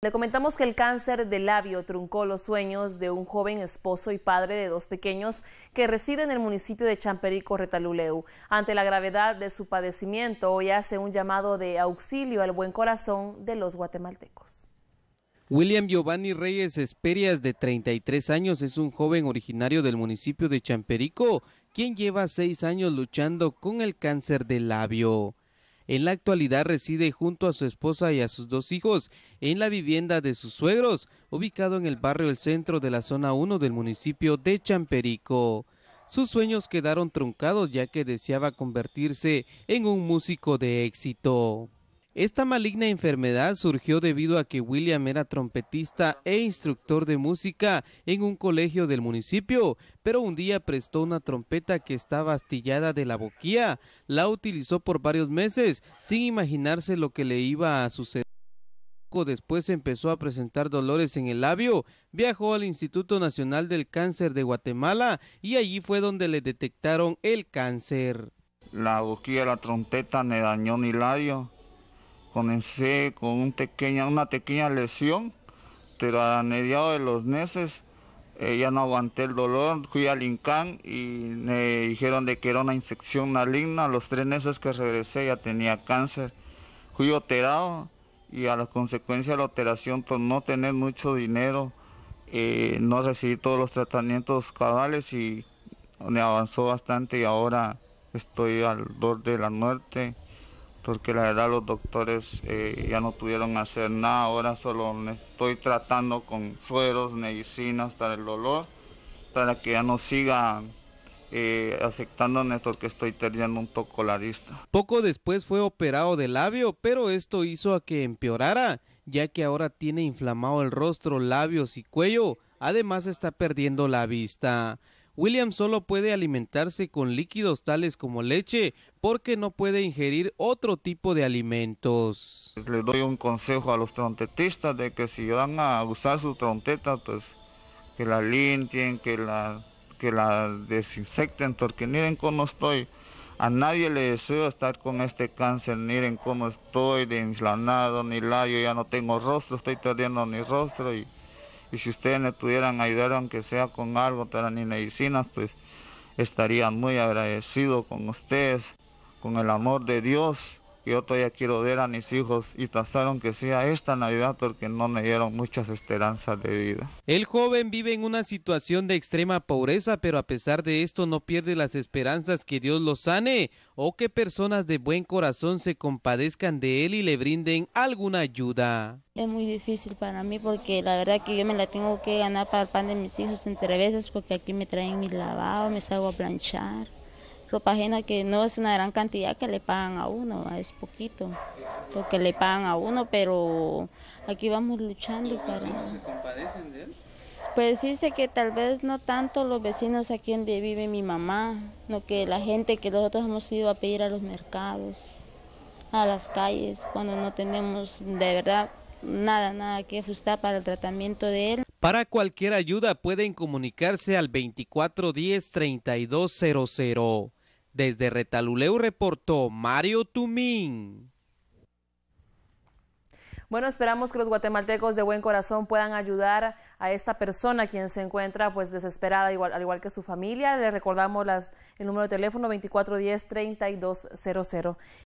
Le comentamos que el cáncer de labio truncó los sueños de un joven esposo y padre de dos pequeños que reside en el municipio de Champerico, Retaluleu. Ante la gravedad de su padecimiento, hoy hace un llamado de auxilio al buen corazón de los guatemaltecos. William Giovanni Reyes Esperias, de 33 años, es un joven originario del municipio de Champerico, quien lleva seis años luchando con el cáncer de labio. En la actualidad reside junto a su esposa y a sus dos hijos en la vivienda de sus suegros, ubicado en el barrio El Centro de la zona 1 del municipio de Champerico. Sus sueños quedaron truncados ya que deseaba convertirse en un músico de éxito. Esta maligna enfermedad surgió debido a que William era trompetista e instructor de música en un colegio del municipio, pero un día prestó una trompeta que estaba astillada de la boquilla. La utilizó por varios meses sin imaginarse lo que le iba a suceder. Poco después empezó a presentar dolores en el labio, viajó al Instituto Nacional del Cáncer de Guatemala y allí fue donde le detectaron el cáncer. La boquilla de la trompeta no dañó ni labio comencé con un pequeña, una pequeña lesión, pero a mediados de los meses eh, ya no aguanté el dolor, fui al INCAN y me dijeron de que era una infección maligna. los tres meses que regresé ya tenía cáncer. Fui alterado y a la consecuencia de la operación por pues, no tener mucho dinero, eh, no recibí todos los tratamientos cabales y me avanzó bastante y ahora estoy al borde de la muerte porque la verdad los doctores eh, ya no pudieron hacer nada, ahora solo estoy tratando con sueros, medicinas para el dolor, para que ya no siga eh, porque estoy perdiendo un poco la vista. Poco después fue operado de labio, pero esto hizo a que empeorara, ya que ahora tiene inflamado el rostro, labios y cuello, además está perdiendo la vista. William solo puede alimentarse con líquidos tales como leche porque no puede ingerir otro tipo de alimentos. Les doy un consejo a los trompetistas de que si van a usar su trompeta, pues que la limpien, que la, que la desinfecten, porque miren cómo estoy. A nadie le deseo estar con este cáncer, miren cómo estoy, de inflamado, ni la, ya no tengo rostro, estoy perdiendo mi rostro y y si ustedes me pudieran ayudar, aunque sea con algo para medicinas, pues estaría muy agradecido con ustedes, con el amor de Dios yo todavía quiero ver a mis hijos y tasaron que sea esta Navidad porque no me dieron muchas esperanzas de vida. El joven vive en una situación de extrema pobreza, pero a pesar de esto no pierde las esperanzas que Dios lo sane o que personas de buen corazón se compadezcan de él y le brinden alguna ayuda. Es muy difícil para mí porque la verdad que yo me la tengo que ganar para el pan de mis hijos entre veces porque aquí me traen mi lavado, me salgo a planchar ropa ajena que no es una gran cantidad que le pagan a uno, es poquito lo que le pagan a uno, pero aquí vamos luchando para... Vecinos se compadecen de él? Pues dice que tal vez no tanto los vecinos aquí donde vive mi mamá, no que la gente que nosotros hemos ido a pedir a los mercados, a las calles, cuando no tenemos de verdad nada, nada que ajustar para el tratamiento de él. Para cualquier ayuda pueden comunicarse al 2410-3200. Desde Retaluleu reportó Mario Tumín. Bueno, esperamos que los guatemaltecos de buen corazón puedan ayudar a esta persona quien se encuentra pues desesperada, al igual que su familia. Le recordamos el número de teléfono 2410-3200.